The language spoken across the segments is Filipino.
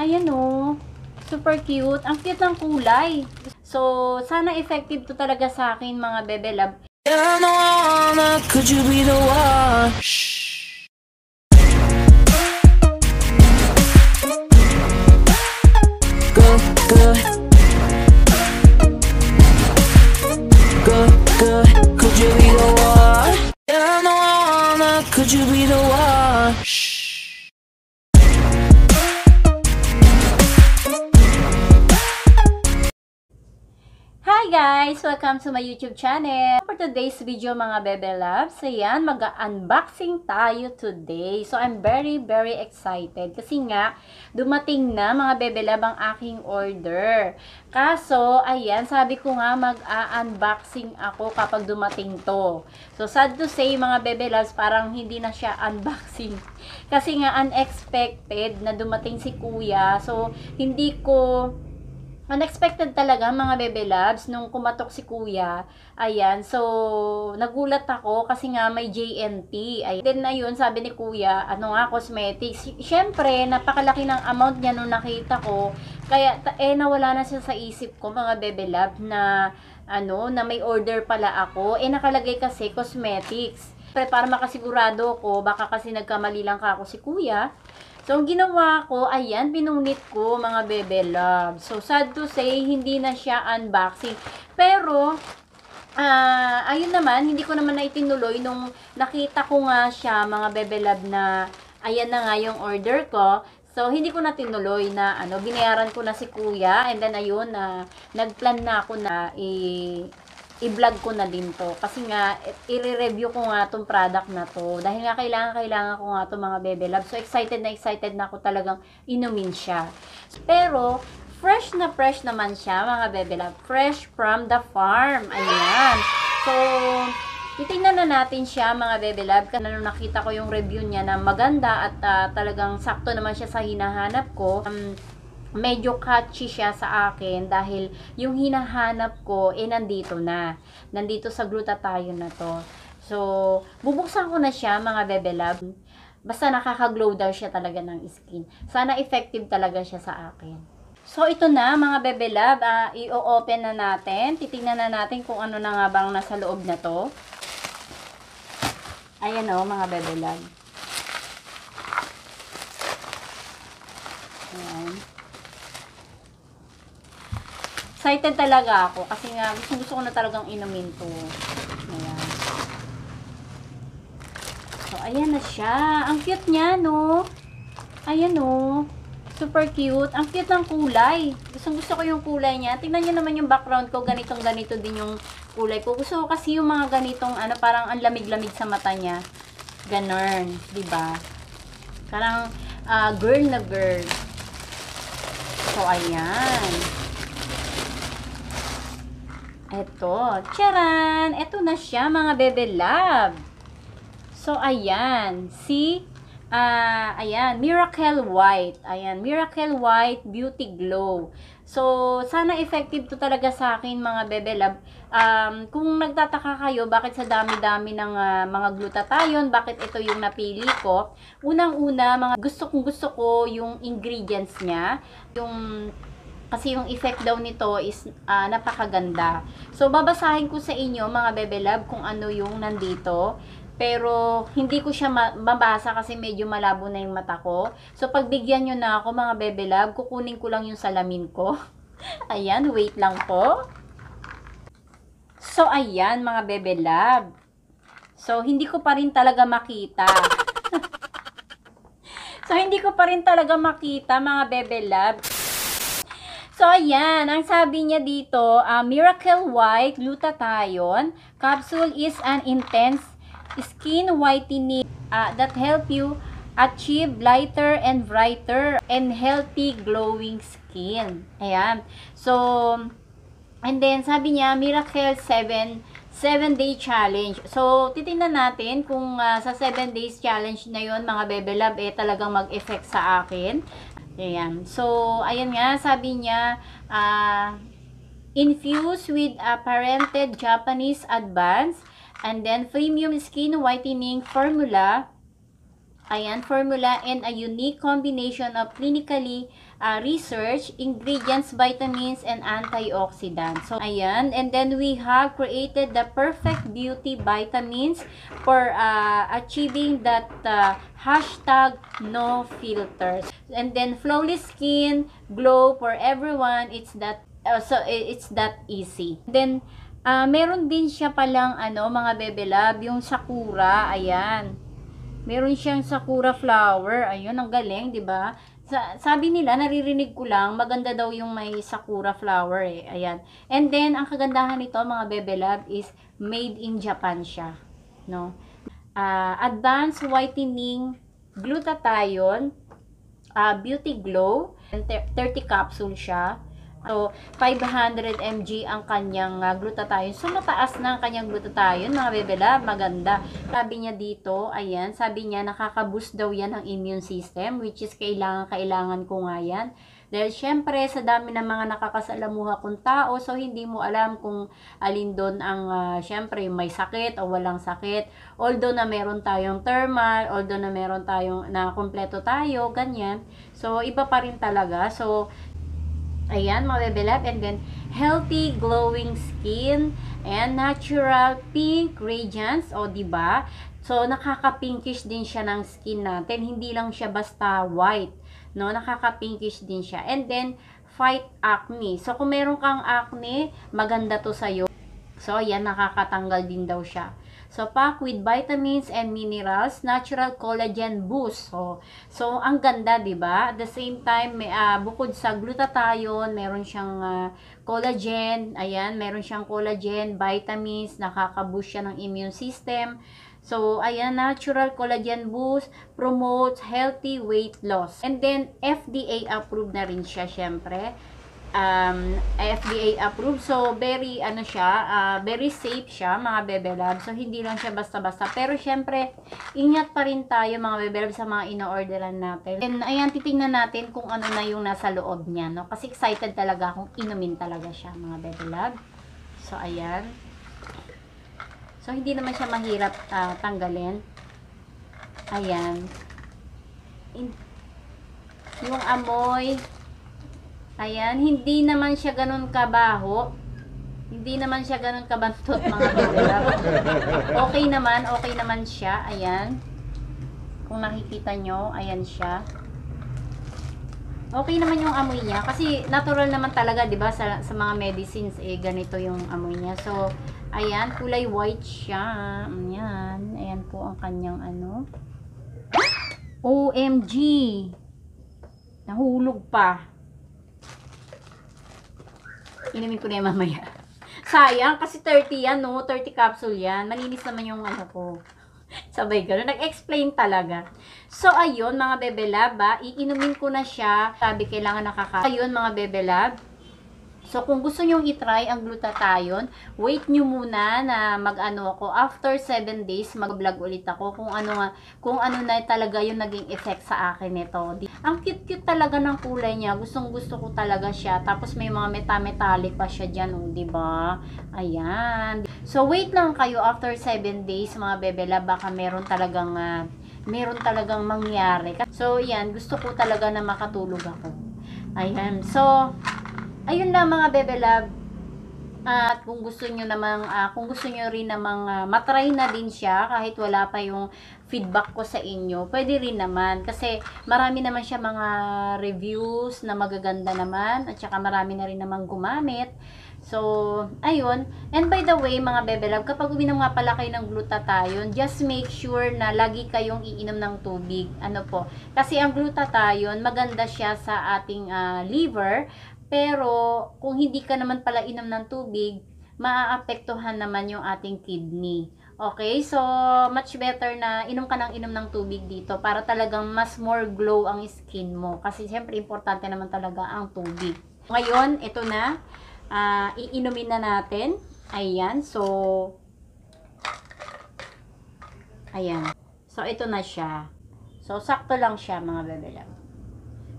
Ayan o. Oh. Super cute. Ang cute ng kulay. So, sana effective to talaga sa akin mga bebe love. I'm the one, could you be the one? Shh. Could you be the one? Could you be the one? loves! Welcome to my YouTube channel! For today's video mga Bebe Loves, ayan, mag-unboxing tayo today. So, I'm very, very excited kasi nga, dumating na mga Bebe Love ang aking order. Kaso, ayan, sabi ko nga mag-unboxing ako kapag dumating to. So, sad to say mga Bebe Loves, parang hindi na siya unboxing. Kasi nga, unexpected na dumating si Kuya. So, hindi ko unexpected talaga mga bebe labs nung kumatok si kuya ayan so nagulat ako kasi nga may JNT ayan. then na yun sabi ni kuya ano nga cosmetics syempre napakalaki ng amount niya nung nakita ko kaya eh nawala na siya sa isip ko mga bebe lab na ano na may order pala ako eh nakalagay kasi cosmetics Pre, para makasigurado ko, baka kasi nagkamali lang ka ako si kuya. So, ang ginawa ko, ayan, binungnit ko mga bebe love. So, sad to say, hindi na siya unboxing. Pero, uh, ayun naman, hindi ko naman na itinuloy nung nakita ko nga siya mga bebe love na ayan na nga yung order ko. So, hindi ko na tinuloy na ano, binayaran ko na si kuya. And then, ayun, na uh, nagplan na ako na i- eh, i-vlog ko na din to. Kasi nga, i-review ko nga tong product na to. Dahil nga, kailangan-kailangan ko nga to mga Bebe Love. So, excited na excited na ako talagang inumin siya. Pero, fresh na fresh naman siya, mga Bebe Love. Fresh from the farm. Ayan. So, titingnan na natin siya mga Bebe Love. Kasi nung nakita ko yung review niya na maganda at uh, talagang sakto naman siya sa hinahanap ko. Um, medyo catchy siya sa akin dahil yung hinahanap ko eh nandito na. Nandito sa glutathione na to. So, bubuksan ko na siya mga bebe love. Basta nakaka-glow daw siya talaga ng skin. Sana effective talaga siya sa akin. So, ito na mga bebe love. Uh, ah, I-open na natin. Titingnan na natin kung ano na nga bang nasa loob na to. Ayan o oh, mga bebe love. excited talaga ako kasi nga gusto, gusto ko na talagang inumin to. Ayan. So, ayan na siya. Ang cute niya, no? Ayan, no? Super cute. Ang cute ng kulay. Gustong gusto ko yung kulay niya. Tingnan niyo naman yung background ko. Ganitong ganito din yung kulay ko. Gusto ko kasi yung mga ganitong ano, parang ang lamig-lamig sa mata niya. Ganern, 'di ba? Parang uh, girl na girl. So ayan. Eto, charan! Eto na siya mga bebe love. So, ayan. See? uh, ah, ayan, Miracle White. Ayan, Miracle White Beauty Glow. So, sana effective to talaga sa akin mga bebe love. Um, kung nagtataka kayo, bakit sa dami-dami ng uh, mga glutathione, bakit ito yung napili ko? Unang-una, mga gusto kong gusto ko yung ingredients niya. Yung kasi yung effect daw nito is uh, napakaganda. So, babasahin ko sa inyo mga Bebe Love kung ano yung nandito. Pero, hindi ko siya mabasa kasi medyo malabo na yung mata ko. So, pagbigyan nyo na ako mga Bebe Love, kukunin ko lang yung salamin ko. ayan, wait lang po. So, ayan mga Bebe Love. So, hindi ko pa rin talaga makita. so, hindi ko pa rin talaga makita mga Bebe Love So, ayan. Ang sabi niya dito, uh, Miracle White Glutathione Capsule is an intense skin whitening uh, that help you achieve lighter and brighter and healthy glowing skin. Ayan. So, and then sabi niya, Miracle 7 7 day challenge. So, titingnan natin kung uh, sa 7 days challenge na yon mga bebe love, eh talagang mag-effect sa akin. Ayan. So, ayan nga, sabi niya, uh, ah, infuse with a parented Japanese advance and then premium skin whitening formula. Ayan, formula and a unique combination of clinically uh, research, ingredients, vitamins, and antioxidants. So, ayan. And then, we have created the perfect beauty vitamins for uh, achieving that uh, hashtag no filters. And then, flawless skin, glow for everyone. It's that, uh, so it's that easy. Then, uh, meron din siya palang, ano, mga bebe love, yung sakura. Ayan. Meron siyang sakura flower. Ayun, ang galing, 'di ba? sa, sabi nila, naririnig ko lang, maganda daw yung may sakura flower eh. Ayan. And then, ang kagandahan nito, mga Bebe Love, is made in Japan siya. No? Uh, advanced Whitening Glutathione uh, Beauty Glow. 30 capsule siya. So, 500 mg ang kanyang ah, glutathione. So, mataas na ang kanyang glutathione, mga bebela. Maganda. Sabi niya dito, ayan, sabi niya, nakaka-boost daw yan ang immune system, which is kailangan, kailangan ko nga yan. Dahil syempre, sa dami ng mga nakakasalamuha kong tao, so hindi mo alam kung alin doon ang, uh, syempre, may sakit o walang sakit. Although na meron tayong thermal, although na meron tayong, na kompleto tayo, ganyan. So, iba pa rin talaga. So, Ayan, mga bebe And then, healthy, glowing skin. and natural pink radiance. O, ba diba? So, nakaka-pinkish din siya ng skin natin. Hindi lang siya basta white. No, nakaka-pinkish din siya. And then, fight acne. So, kung meron kang acne, maganda to sa'yo. So, ayan, nakakatanggal din daw siya. So, pack with vitamins and minerals, natural collagen boost. So, so ang ganda, 'di ba? At the same time, may uh, bukod sa glutathione, meron siyang uh, collagen. Ayan, meron siyang collagen, vitamins, nakakaboost siya ng immune system. So, ayan, natural collagen boost promotes healthy weight loss. And then, FDA approved na rin siya, syempre um, FDA approved. So, very, ano siya, uh, very safe siya, mga bebe So, hindi lang siya basta-basta. Pero, syempre, ingat pa rin tayo, mga bebe sa mga ino-orderan natin. And, ayan, titingnan natin kung ano na yung nasa loob niya, no? Kasi excited talaga akong inumin talaga siya, mga bebe So, ayan. So, hindi naman siya mahirap uh, tanggalin. Ayan. In yung amoy, Ayan, hindi naman siya ganun kabaho. Hindi naman siya ganun kabantot mga kabilap. Okay naman, okay naman siya. Ayan. Kung nakikita nyo, ayan siya. Okay naman yung amoy niya. Kasi natural naman talaga, di ba, sa, sa mga medicines, eh, ganito yung amoy niya. So, ayan, kulay white siya. Ayan. Ayan po ang kanyang ano. OMG! Nahulog pa. Inumin ko na yan mamaya. Sayang, kasi 30 yan, no? 30 capsule yan. Malinis naman yung ano ko. Sabay gano'n. Nag-explain talaga. So, ayun, mga bebe lab, ha? Iinumin ko na siya. Sabi, kailangan nakaka... Ayun, mga bebe lab, So, kung gusto nyong itry ang glutathione, wait nyo muna na mag-ano ako. After 7 days, mag-vlog ulit ako kung ano, nga, kung ano na talaga yung naging effect sa akin nito. Ang cute-cute talaga ng kulay niya. Gustong gusto ko talaga siya. Tapos may mga meta-metallic pa siya dyan, oh, di ba? Ayan. So, wait lang kayo after 7 days, mga bebela. Baka meron talagang uh, meron talagang mangyari. So, yan, gusto ko talaga na makatulog ako. Ayan. So, ayun lang mga bebe love. At kung gusto niyo namang uh, kung gusto niyo rin namang uh, matry na din siya kahit wala pa yung feedback ko sa inyo, pwede rin naman kasi marami naman siya mga reviews na magaganda naman at saka marami na rin namang gumamit. So, ayun. And by the way, mga bebe love, kapag uminom nga pala kayo ng glutathione, just make sure na lagi kayong iinom ng tubig. Ano po? Kasi ang glutathione, maganda siya sa ating uh, liver pero, kung hindi ka naman pala inom ng tubig, maaapektuhan naman yung ating kidney. Okay, so much better na inom ka ng inom ng tubig dito para talagang mas more glow ang skin mo. Kasi siyempre importante naman talaga ang tubig. Ngayon, ito na. Uh, iinumin na natin. Ayan, so... Ayan. So, ito na siya. So, sakto lang siya mga bebe love.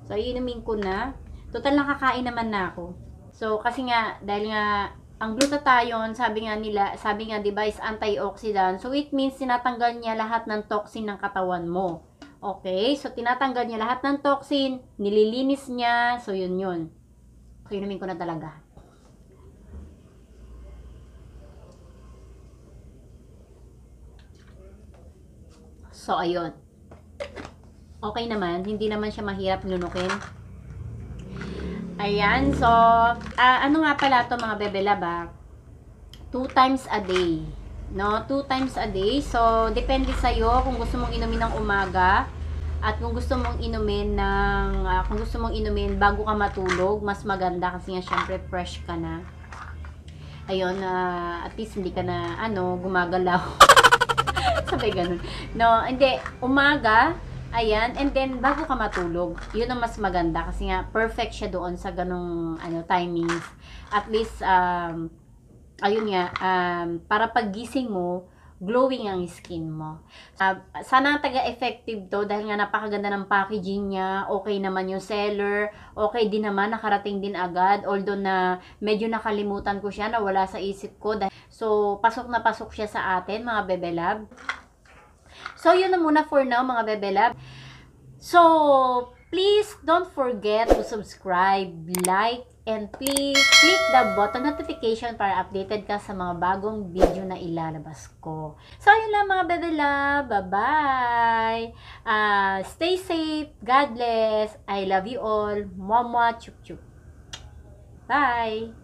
So, iinumin ko na. Total lang kakain naman na ako. So, kasi nga, dahil nga, ang glutathione, sabi nga nila, sabi nga, diba, is antioxidant. So, it means, sinatanggal niya lahat ng toxin ng katawan mo. Okay? So, tinatanggal niya lahat ng toxin, nililinis niya, so, yun yun. So, inumin ko na talaga. So, ayun. Okay naman. Hindi naman siya mahirap nunukin. Ayan, so, uh, ano nga pala to mga bebe love, ah? Two times a day. No, two times a day. So, depende sa'yo kung gusto mong inumin ng umaga at kung gusto mong inumin ng, uh, kung gusto mong inumin bago ka matulog, mas maganda kasi nga syempre fresh ka na. Ayun, uh, at least hindi ka na, ano, gumagalaw. Sabay ganun. No, hindi, umaga, Ayan, and then bago ka matulog, yun ang mas maganda kasi nga perfect siya doon sa ganong ano, timings. At least, um, ayun nga, um, para paggising mo, glowing ang skin mo. Uh, sana taga-effective to dahil nga napakaganda ng packaging niya, okay naman yung seller, okay din naman, nakarating din agad, although na medyo nakalimutan ko siya, nawala sa isip ko. Dahil, so, pasok na pasok siya sa atin, mga Bebe Lab. So, yun na muna for now mga Bebe Love. So, please don't forget to subscribe, like, and please click the button notification para updated ka sa mga bagong video na ilalabas ko. So, ayun lang mga Bebe Love. Bye-bye! Uh, stay safe. God bless. I love you all. Mwah-mwah. Chup-chup. Bye!